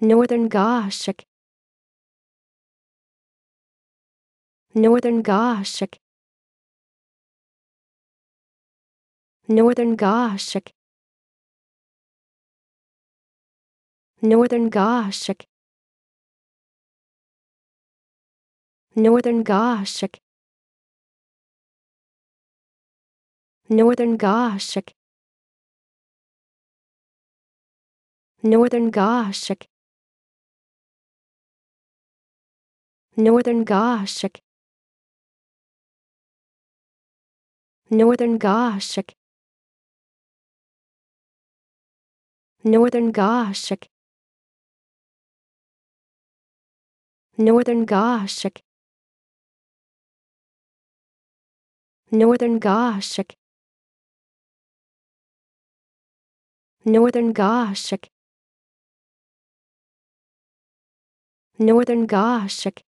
Northern Goshik. Northern Goshik. Northern Goshik. Northern Goshik. Northern Goshik. Northern Goshik. Northern Goshik. Northern Goshik. Northern Goshik. Northern Goshik. Northern Goshik. Northern Goshik. Northern Goshik. Northern Goshik.